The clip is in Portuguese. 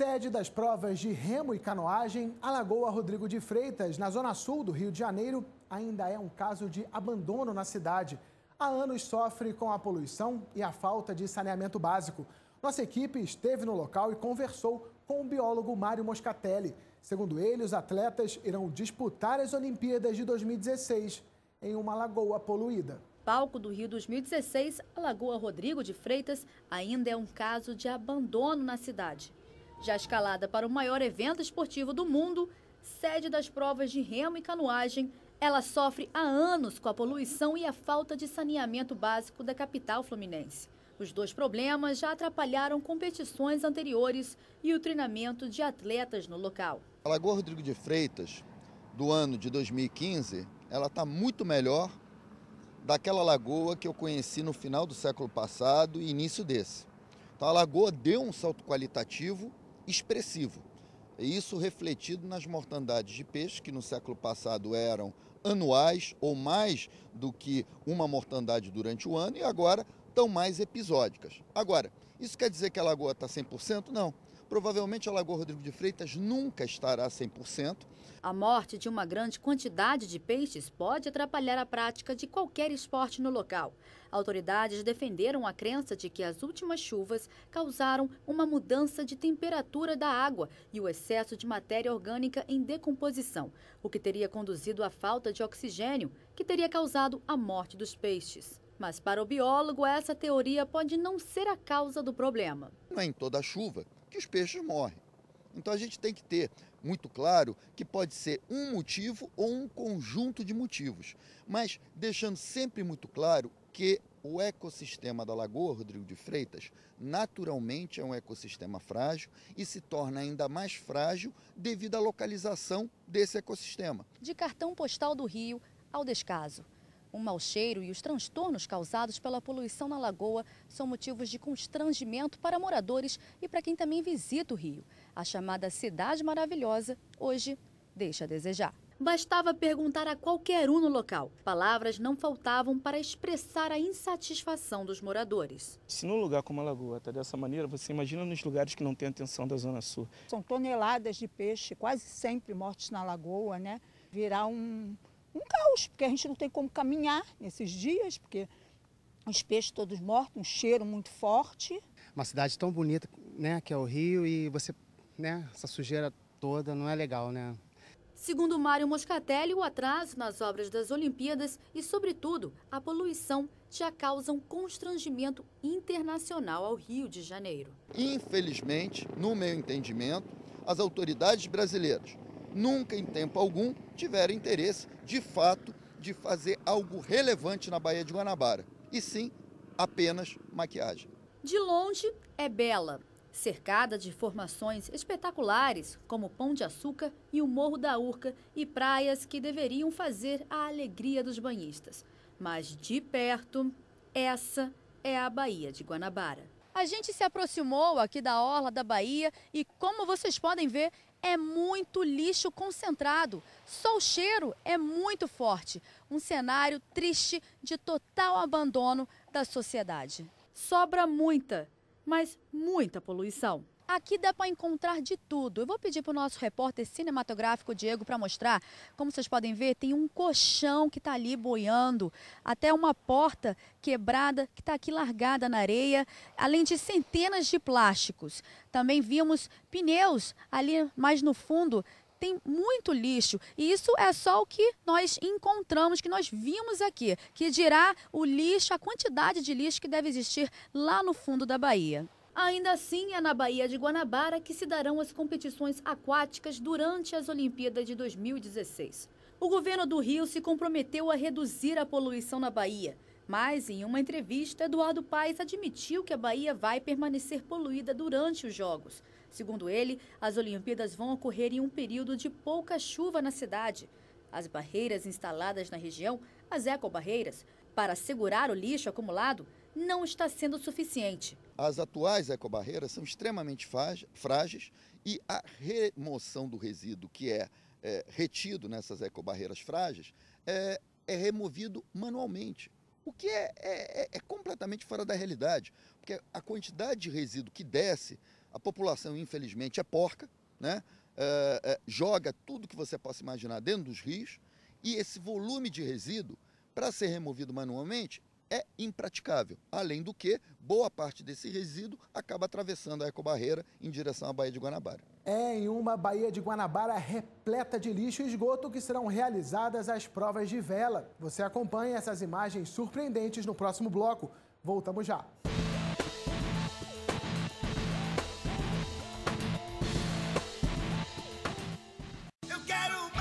Sede das provas de remo e canoagem, a Lagoa Rodrigo de Freitas, na zona sul do Rio de Janeiro, ainda é um caso de abandono na cidade. Há anos sofre com a poluição e a falta de saneamento básico. Nossa equipe esteve no local e conversou com o biólogo Mário Moscatelli. Segundo ele, os atletas irão disputar as Olimpíadas de 2016 em uma lagoa poluída palco do Rio 2016, a Lagoa Rodrigo de Freitas ainda é um caso de abandono na cidade já escalada para o maior evento esportivo do mundo, sede das provas de remo e canoagem, ela sofre há anos com a poluição e a falta de saneamento básico da capital fluminense. Os dois problemas já atrapalharam competições anteriores e o treinamento de atletas no local. A Lagoa Rodrigo de Freitas, do ano de 2015, ela está muito melhor daquela lagoa que eu conheci no final do século passado e início desse. Então a lagoa deu um salto qualitativo expressivo. Isso refletido nas mortandades de peixes que no século passado eram anuais ou mais do que uma mortandade durante o ano e agora estão mais episódicas. Agora, isso quer dizer que a lagoa está 100%? Não. Provavelmente a Lagoa Rodrigo de Freitas nunca estará 100%. A morte de uma grande quantidade de peixes pode atrapalhar a prática de qualquer esporte no local. Autoridades defenderam a crença de que as últimas chuvas causaram uma mudança de temperatura da água e o excesso de matéria orgânica em decomposição, o que teria conduzido à falta de oxigênio, que teria causado a morte dos peixes. Mas para o biólogo, essa teoria pode não ser a causa do problema. Não é em toda chuva que os peixes morrem. Então a gente tem que ter muito claro que pode ser um motivo ou um conjunto de motivos, mas deixando sempre muito claro que o ecossistema da Lagoa Rodrigo de Freitas naturalmente é um ecossistema frágil e se torna ainda mais frágil devido à localização desse ecossistema. De cartão postal do Rio ao descaso. O mau cheiro e os transtornos causados pela poluição na lagoa são motivos de constrangimento para moradores e para quem também visita o rio. A chamada Cidade Maravilhosa, hoje, deixa a desejar. Bastava perguntar a qualquer um no local. Palavras não faltavam para expressar a insatisfação dos moradores. Se num lugar como a Lagoa está dessa maneira, você imagina nos lugares que não tem atenção da Zona Sul. São toneladas de peixe, quase sempre mortos na lagoa, né? Virar um, um caos, porque a gente não tem como caminhar nesses dias, porque os peixes todos mortos, um cheiro muito forte. Uma cidade tão bonita, né, que é o Rio, e você, né, essa sujeira toda não é legal, né? Segundo Mário Moscatelli, o atraso nas obras das Olimpíadas e, sobretudo, a poluição já causa um constrangimento internacional ao Rio de Janeiro. Infelizmente, no meu entendimento, as autoridades brasileiras nunca em tempo algum tiveram interesse, de fato, de fazer algo relevante na Baía de Guanabara, e sim apenas maquiagem. De longe é bela, cercada de formações espetaculares como Pão de Açúcar e o Morro da Urca e praias que deveriam fazer a alegria dos banhistas. Mas de perto, essa é a Baía de Guanabara. A gente se aproximou aqui da orla da Bahia e como vocês podem ver, é muito lixo concentrado. Só o cheiro é muito forte. Um cenário triste de total abandono da sociedade. Sobra muita, mas muita poluição. Aqui dá para encontrar de tudo. Eu vou pedir para o nosso repórter cinematográfico Diego para mostrar. Como vocês podem ver, tem um colchão que está ali boiando, até uma porta quebrada que está aqui largada na areia, além de centenas de plásticos. Também vimos pneus ali mais no fundo tem muito lixo. E isso é só o que nós encontramos, que nós vimos aqui, que dirá o lixo, a quantidade de lixo que deve existir lá no fundo da Bahia. Ainda assim, é na Baía de Guanabara que se darão as competições aquáticas durante as Olimpíadas de 2016. O governo do Rio se comprometeu a reduzir a poluição na Bahia, mas em uma entrevista, Eduardo Paes admitiu que a Bahia vai permanecer poluída durante os Jogos. Segundo ele, as Olimpíadas vão ocorrer em um período de pouca chuva na cidade. As barreiras instaladas na região, as ecobarreiras, para segurar o lixo acumulado, não está sendo suficiente. As atuais ecobarreiras são extremamente frágeis e a remoção do resíduo que é, é retido nessas ecobarreiras frágeis é, é removido manualmente. O que é, é, é, é completamente fora da realidade, porque a quantidade de resíduo que desce, a população infelizmente é porca, né? É, é, joga tudo que você possa imaginar dentro dos rios, e esse volume de resíduo, para ser removido manualmente, é impraticável. Além do que, boa parte desse resíduo acaba atravessando a ecobarreira em direção à Baía de Guanabara. É em uma Baía de Guanabara repleta de lixo e esgoto que serão realizadas as provas de vela. Você acompanha essas imagens surpreendentes no próximo bloco. Voltamos já. Eu quero